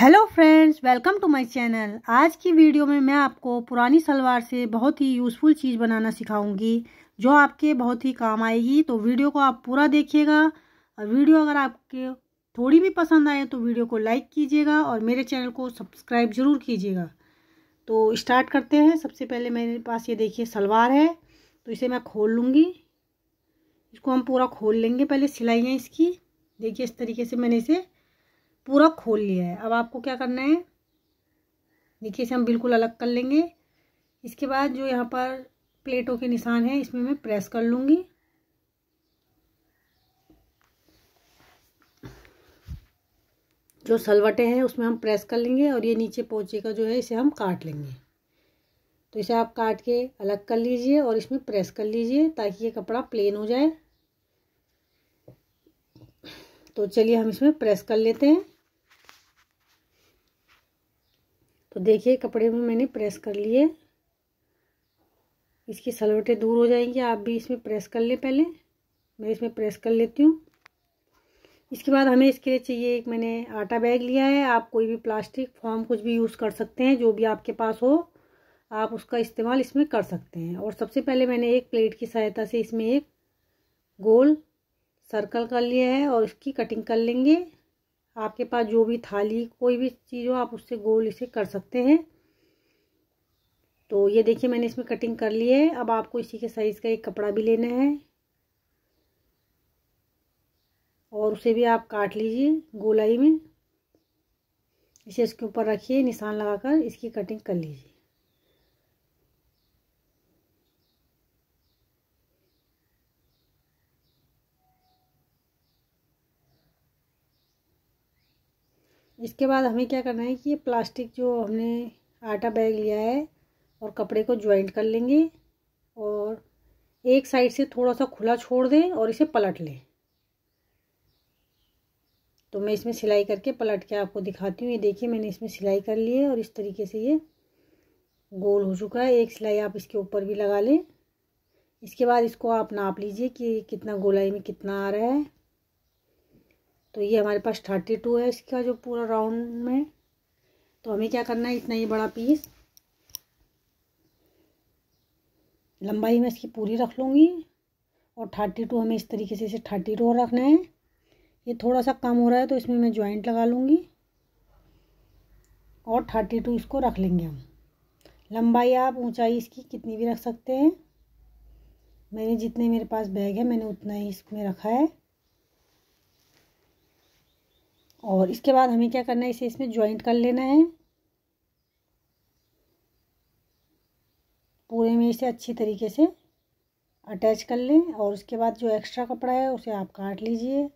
hello friends welcome to my channel आज की video में मैं आपको पुरानी सलवार से बहुत ही यूज़फुल चीज़ बनाना सिखाऊंगी जो आपके बहुत ही काम आएगी तो वीडियो को आप पूरा देखिएगा और वीडियो अगर आपके थोड़ी भी पसंद आए तो वीडियो को लाइक कीजिएगा और मेरे चैनल को सब्सक्राइब ज़रूर कीजिएगा तो स्टार्ट करते हैं सबसे पहले मेरे पास ये देखिए सलवार है तो इसे मैं खोल लूँगी इसको हम पूरा खोल लेंगे पहले सिलाइयाँ इसकी देखिए इस तरीके से मैंने इसे पूरा खोल लिया है अब आपको क्या करना है देखिए इसे हम बिल्कुल अलग कर लेंगे इसके बाद जो यहाँ पर प्लेटों के निशान हैं इसमें मैं प्रेस कर लूँगी जो सलवटे हैं उसमें हम प्रेस कर लेंगे और ये नीचे पोचे का जो है इसे हम काट लेंगे तो इसे आप काट के अलग कर लीजिए और इसमें प्रेस कर लीजिए ताकि ये कपड़ा प्लेन हो जाए तो चलिए हम इसमें प्रेस कर लेते हैं तो देखिए कपड़े में मैंने प्रेस कर लिए इसकी सलवटें दूर हो जाएंगी आप भी इसमें प्रेस कर लें पहले मैं इसमें प्रेस कर लेती हूँ इसके बाद हमें इसके लिए चाहिए एक मैंने आटा बैग लिया है आप कोई भी प्लास्टिक फॉर्म कुछ भी यूज़ कर सकते हैं जो भी आपके पास हो आप उसका इस्तेमाल इसमें कर सकते हैं और सबसे पहले मैंने एक प्लेट की सहायता से इसमें एक गोल सर्कल कर लिया है और इसकी कटिंग कर लेंगे आपके पास जो भी थाली कोई भी चीज़ हो आप उससे गोल इसे कर सकते हैं तो ये देखिए मैंने इसमें कटिंग कर ली है अब आपको इसी के साइज़ का एक कपड़ा भी लेना है और उसे भी आप काट लीजिए गोलाई में इसे इसके ऊपर रखिए निशान लगाकर इसकी कटिंग कर लीजिए इसके बाद हमें क्या करना है कि ये प्लास्टिक जो हमने आटा बैग लिया है और कपड़े को ज्वाइंट कर लेंगे और एक साइड से थोड़ा सा खुला छोड़ दें और इसे पलट लें तो मैं इसमें सिलाई करके पलट के आपको दिखाती हूँ ये देखिए मैंने इसमें सिलाई कर ली है और इस तरीके से ये गोल हो चुका है एक सिलाई आप इसके ऊपर भी लगा लें इसके बाद इसको आप नाप लीजिए कि कितना गोलाई में कितना आ रहा है तो ये हमारे पास थर्टी टू है इसका जो पूरा राउंड में तो हमें क्या करना है इतना ही बड़ा पीस लंबाई में इसकी पूरी रख लूँगी और थर्टी टू हमें इस तरीके से इसे थर्टी टू रखना है ये थोड़ा सा कम हो रहा है तो इसमें मैं जॉइंट लगा लूँगी और थर्टी टू इसको रख लेंगे हम लंबाई आप ऊंचाई इसकी कितनी भी रख सकते हैं मैंने जितने मेरे पास बैग है मैंने उतना ही इसमें रखा है और इसके बाद हमें क्या करना है इसे इसमें ज्वाइंट कर लेना है पूरे में इसे अच्छी तरीके से अटैच कर लें और उसके बाद जो एक्स्ट्रा कपड़ा है उसे आप काट लीजिए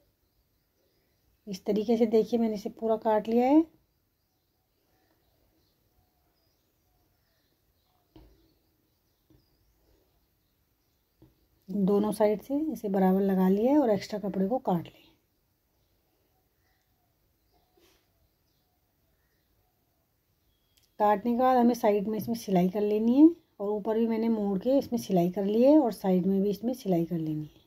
इस तरीके से देखिए मैंने इसे पूरा काट लिया है दोनों साइड से इसे बराबर लगा लिया है और एक्स्ट्रा कपड़े को काट लिया काटने के बाद हमें साइड में इसमें सिलाई कर लेनी है और ऊपर भी मैंने मोड़ के इसमें सिलाई कर ली है और साइड में भी इसमें सिलाई कर लेनी है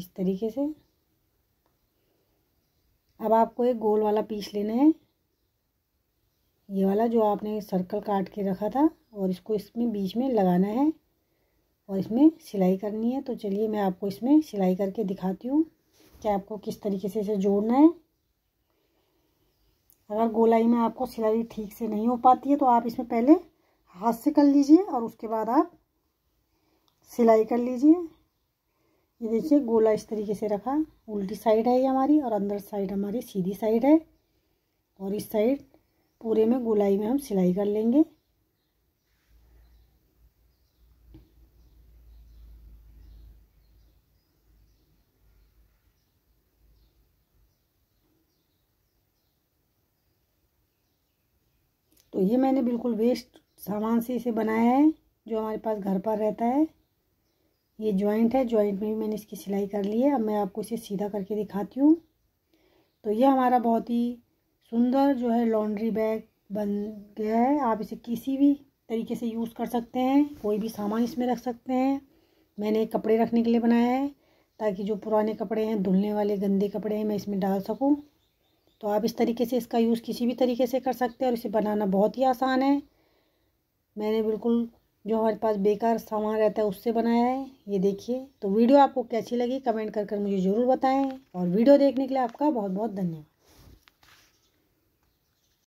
इस तरीके से अब आपको एक गोल वाला पीस लेना है ये वाला जो आपने सर्कल काट के रखा था और इसको इसमें बीच में लगाना है और इसमें सिलाई करनी है तो चलिए मैं आपको इसमें सिलाई करके दिखाती हूँ कि आपको किस तरीके से इसे जोड़ना है अगर गोलाई में आपको सिलाई ठीक से नहीं हो पाती है तो आप इसमें पहले हाथ से कर लीजिए और उसके बाद आप सिलाई कर लीजिए ये देखिए गोला इस तरीके से रखा उल्टी साइड है ये हमारी और अंदर साइड हमारी सीधी साइड है और इस साइड पूरे में गोलाई में हम सिलाई कर लेंगे तो ये मैंने बिल्कुल वेस्ट सामान से इसे बनाया है जो हमारे पास घर पर रहता है ये जॉइंट है जॉइंट में भी मैंने इसकी सिलाई कर ली है अब मैं आपको इसे सीधा करके दिखाती हूँ तो ये हमारा बहुत ही सुंदर जो है लॉन्ड्री बैग बन गया है आप इसे किसी भी तरीके से यूज़ कर सकते हैं कोई भी सामान इसमें रख सकते हैं मैंने कपड़े रखने के लिए बनाया है ताकि जो पुराने कपड़े हैं धुलने वाले गंदे कपड़े हैं मैं इसमें डाल सकूँ तो आप इस तरीके से इसका यूज़ किसी भी तरीके से कर सकते हैं और इसे बनाना बहुत ही आसान है मैंने बिल्कुल जो हमारे पास बेकार सामान रहता है उससे बनाया है ये देखिए तो वीडियो आपको कैसी लगी कमेंट कर कर मुझे ज़रूर बताएं और वीडियो देखने के लिए आपका बहुत बहुत धन्यवाद